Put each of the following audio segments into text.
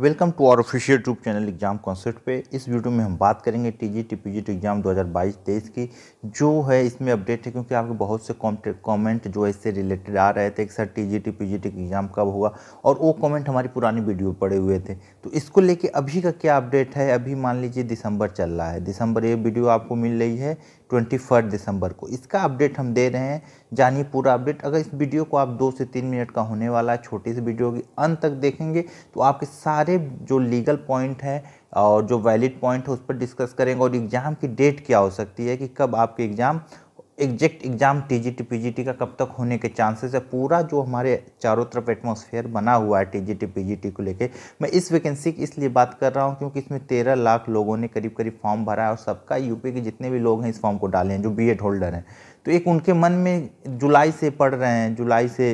welcome to our official tube channel exam concept पे इस video में हम बात करेंगे टीजी टीपीजी एग्ज़ाम 2022-23 की जो है इसमें अपडेट है क्योंकि आपके बहुत से कमेंट जो है इससे रिलेटेड आ रहे थे कि सर टीजी टीपीजी एग्ज़ाम कब होगा और वो कमेंट हमारी पुरानी वीडियो पड़े हुए थे तो इसको लेके अभी का क्या अपडेट है अभी मान लीजिए दिसंबर चल रहा है दिसंबर ये वीडियो आपको मिल रही है ट्वेंटी फर्स्ट दिसंबर को इसका अपडेट हम दे रहे हैं जानिए पूरा अपडेट अगर इस वीडियो को आप दो से तीन मिनट का होने वाला है छोटी सी वीडियो की अंत तक देखेंगे तो आपके सारे जो लीगल पॉइंट हैं और जो वैलिड पॉइंट है उस पर डिस्कस करेंगे और एग्ज़ाम की डेट क्या हो सकती है कि कब आपके exam exact exam TGT PGT का कब तक होने के चांसेस है पूरा जो हमारे चारों तरफ एटमॉस्फेयर बना हुआ है टीजीटी पीजीटी को लेके मैं इस वैकेंसी की इसलिए बात कर रहा हूँ क्योंकि इसमें तेरह लाख लोगों ने करीब करीब फॉर्म भरा है और सबका यूपी के जितने भी लोग हैं इस फॉर्म को डाले हैं जो बी होल्डर हैं तो एक उनके मन में जुलाई से पढ़ रहे हैं जुलाई से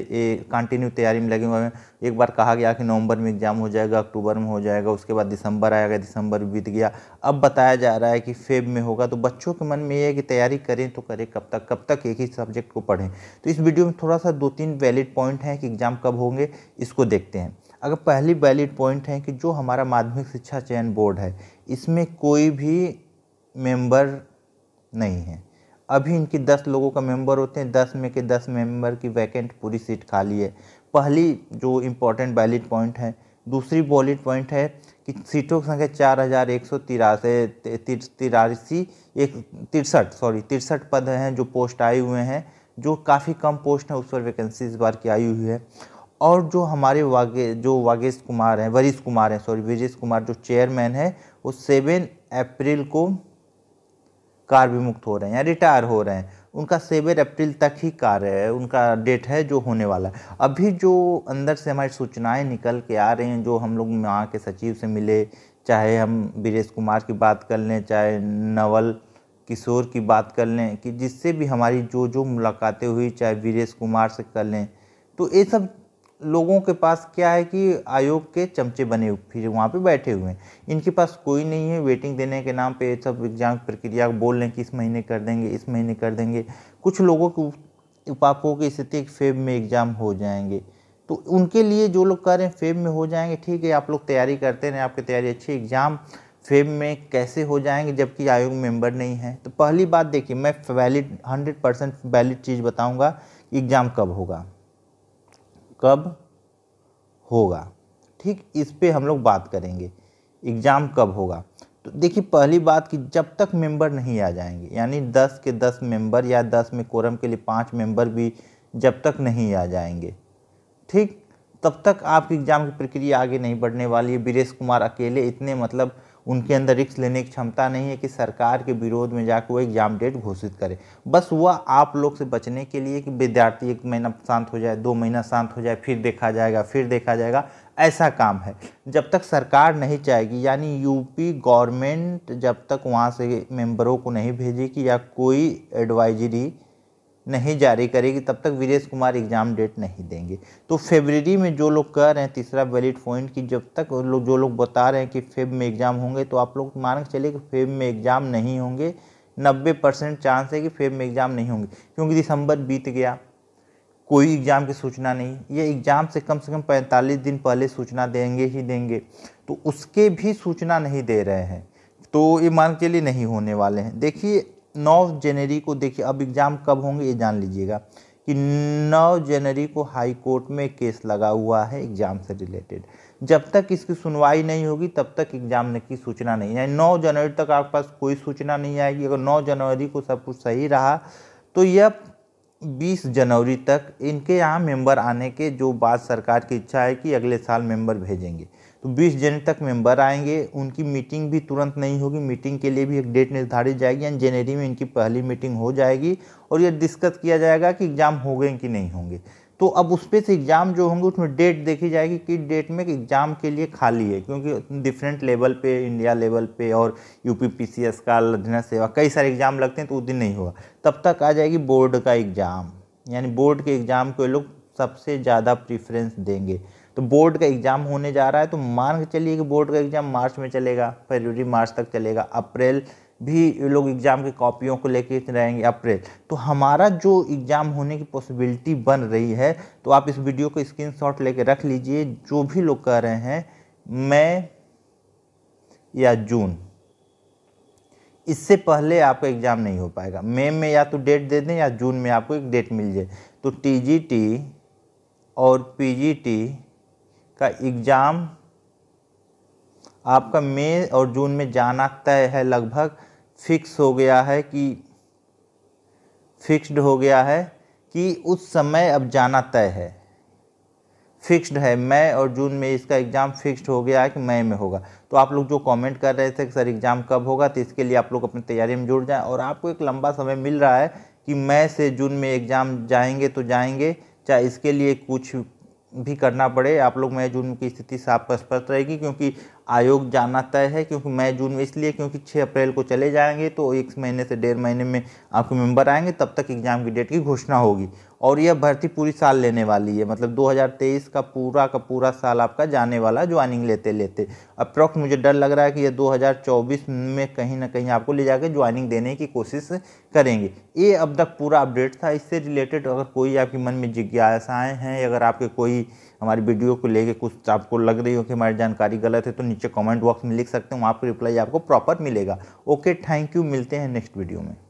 कंटिन्यू तैयारी में लगे हुए हैं एक बार कहा गया कि नवंबर में एग्ज़ाम हो जाएगा अक्टूबर में हो जाएगा उसके बाद दिसंबर आएगा दिसंबर बीत गया अब बताया जा रहा है कि फेब में होगा तो बच्चों के मन में ये है कि तैयारी करें तो करें कब तक कब तक एक ही सब्जेक्ट को पढ़ें तो इस वीडियो में थोड़ा सा दो तीन वैलिड पॉइंट हैं कि एग्ज़ाम कब होंगे इसको देखते हैं अगर पहली वैलिड पॉइंट है कि जो हमारा माध्यमिक शिक्षा चयन बोर्ड है इसमें कोई भी मेम्बर नहीं है अभी इनकी दस लोगों का मेंबर होते हैं दस में के दस मेंबर की वैकेंट पूरी सीट खाली है पहली जो इम्पोर्टेंट बैलिट पॉइंट है दूसरी बॉलिट पॉइंट है कि सीटों की संख्या चार हज़ार एक सौ तिरासी तिरासी एक तिरसठ सॉरी तिरसठ पद हैं जो पोस्ट आए हुए हैं जो काफ़ी कम पोस्ट हैं उस पर वैकेंसी इस बार की आई हुई है और जो हमारे वागे जो वागेश कुमार हैं वरिश कुमार हैं सॉरी वरिश कुमार जो चेयरमैन है वो सेवन अप्रैल को कार विमुक्त हो रहे हैं या रिटायर हो रहे हैं उनका सेवेर अप्रैल तक ही कार्य है उनका डेट है जो होने वाला है अभी जो अंदर से हमारी सूचनाएं निकल के आ रही हैं जो हम लोग वहाँ के सचिव से मिले चाहे हम वीरेश कुमार की बात कर लें चाहे नवल किशोर की बात कर लें कि जिससे भी हमारी जो जो मुलाकातें हुई चाहे वीरेश कुमार से कर लें तो ये सब लोगों के पास क्या है कि आयोग के चमचे बने फिर वहाँ पे बैठे हुए हैं इनके पास कोई नहीं है वेटिंग देने के नाम पे सब एग्जाम प्रक्रिया बोल रहे हैं कि इस महीने कर देंगे इस महीने कर देंगे कुछ लोगों के उपापों की स्थिति फेब में एग्ज़ाम हो जाएंगे तो उनके लिए जो लोग कर रहे हैं फेब में हो जाएंगे ठीक है आप लोग तैयारी करते रहें आपकी तैयारी अच्छी एग्ज़ाम फेब में कैसे हो जाएंगे जबकि आयोग मेंबर नहीं है तो पहली बात देखिए मैं वैलिड हंड्रेड परसेंट वैलिड चीज़ बताऊँगा एग्ज़ाम कब होगा कब होगा ठीक इस पे हम लोग बात करेंगे एग्ज़ाम कब होगा तो देखिए पहली बात कि जब तक मेंबर नहीं आ जाएंगे यानी दस के दस मेंबर या दस में कोरम के लिए पाँच मेंबर भी जब तक नहीं आ जाएंगे ठीक तब तक आपकी एग्ज़ाम की प्रक्रिया आगे नहीं बढ़ने वाली है वीरेश कुमार अकेले इतने मतलब उनके अंदर रिक्स लेने की क्षमता नहीं है कि सरकार के विरोध में जाकर वो एग्ज़ाम डेट घोषित करे बस वह आप लोग से बचने के लिए कि विद्यार्थी एक महीना शांत हो जाए दो महीना शांत हो जाए फिर देखा जाएगा फिर देखा जाएगा ऐसा काम है जब तक सरकार नहीं चाहेगी यानी यूपी गवर्नमेंट जब तक वहाँ से मेम्बरों को नहीं भेजेगी या कोई एडवाइजरी नहीं जारी करेगी तब तक वीरेश कुमार एग्ज़ाम डेट नहीं देंगे तो फेबररी में जो लोग कह रहे हैं तीसरा वैलिड पॉइंट कि जब तक लोग जो लोग बता रहे हैं कि फेब में एग्ज़ाम होंगे तो आप लोग मान के चलिए कि फेब में एग्ज़ाम नहीं होंगे नब्बे परसेंट चांस है कि फेब में एग्ज़ाम नहीं होंगे क्योंकि दिसंबर बीत गया कोई एग्ज़ाम की सूचना नहीं ये एग्ज़ाम से कम से कम पैंतालीस दिन पहले सूचना देंगे ही देंगे तो उसके भी सूचना नहीं दे रहे हैं तो ये मान के लिए नहीं होने वाले हैं देखिए नौ जनवरी को देखिए अब एग्ज़ाम कब होंगे ये जान लीजिएगा कि नौ जनवरी को हाई कोर्ट में केस लगा हुआ है एग्ज़ाम से रिलेटेड जब तक इसकी सुनवाई नहीं होगी तब तक एग्ज़ाम की सूचना नहीं यानी नौ जनवरी तक आपके पास कोई सूचना नहीं आएगी अगर नौ जनवरी को सब कुछ सही रहा तो यह 20 जनवरी तक इनके यहाँ मेंबर आने के जो बात सरकार की इच्छा है कि अगले साल मेंबर भेजेंगे तो 20 जनवरी तक मेंबर आएंगे उनकी मीटिंग भी तुरंत नहीं होगी मीटिंग के लिए भी एक डेट निर्धारित जाएगी यानी जनवरी में इनकी पहली मीटिंग हो जाएगी और ये डिस्कस किया जाएगा कि एग्ज़ाम हो गए कि नहीं होंगे तो अब उस पर से एग्ज़ाम जो होंगे उसमें डेट देखी जाएगी कि डेट में एग्ज़ाम के लिए खाली है क्योंकि डिफरेंट लेवल पे इंडिया लेवल पे और U P P C S का लधना सेवा कई सारे एग्ज़ाम लगते हैं तो उस दिन नहीं होगा तब तक आ जाएगी बोर्ड का एग्ज़ाम यानी बोर्ड के एग्ज़ाम को लोग सबसे ज़्यादा प्रिफ्रेंस देंगे तो बोर्ड का एग्ज़ाम होने जा रहा है तो मान के चलिए कि बोर्ड का एग्ज़ाम मार्च में चलेगा फरवरी मार्च तक चलेगा अप्रैल भी लोग एग्ज़ाम की कॉपियों को लेके रहेंगे अप्रैल तो हमारा जो एग्ज़ाम होने की पॉसिबिलिटी बन रही है तो आप इस वीडियो को स्क्रीन शॉट लेके रख लीजिए जो भी लोग कह रहे हैं मई या जून इससे पहले आपका एग्ज़ाम नहीं हो पाएगा मई में या तो डेट दे दें या जून में आपको एक डेट मिल जाए तो टी और पी का एग्ज़ाम आपका मई और जून में जाना तय है लगभग फिक्स हो गया है कि फिक्स्ड हो गया है कि उस समय अब जाना तय है फिक्स्ड है मई और जून में इसका एग्ज़ाम फिक्स्ड हो गया है कि मई में होगा तो आप लोग जो कमेंट कर रहे थे कि सर एग्ज़ाम कब होगा तो इसके लिए आप लोग अपनी तैयारी में जुड़ जाएं और आपको एक लंबा समय मिल रहा है कि मई से जून में एग्ज़ाम जाएंगे तो जाएंगे चाहे इसके लिए कुछ भी करना पड़े आप लोग मई जून की स्थिति से स्पष्ट रहेगी क्योंकि आयोग जानना तय है क्योंकि मई जून में इसलिए क्योंकि 6 अप्रैल को चले जाएंगे तो एक महीने से डेढ़ महीने में आपके मेंबर आएंगे तब तक एग्ज़ाम की डेट की घोषणा होगी और यह भर्ती पूरी साल लेने वाली है मतलब 2023 का पूरा का पूरा साल आपका जाने वाला ज्वाइनिंग लेते लेते अप्रॉक्स मुझे डर लग रहा है कि यह 2024 में कहीं ना कहीं आपको ले जाकर ज्वाइनिंग देने की कोशिश करेंगे ये अब तक पूरा अपडेट था इससे रिलेटेड अगर कोई आपके मन में जिज्ञासाएँ हैं अगर आपके कोई हमारी वीडियो को लेके कुछ आपको लग रही हो कि हमारी जानकारी गलत है तो नीचे कमेंट बॉक्स में लिख सकते हैं वहाँ पर रिप्लाई आपको प्रॉपर मिलेगा ओके थैंक यू मिलते हैं नेक्स्ट वीडियो में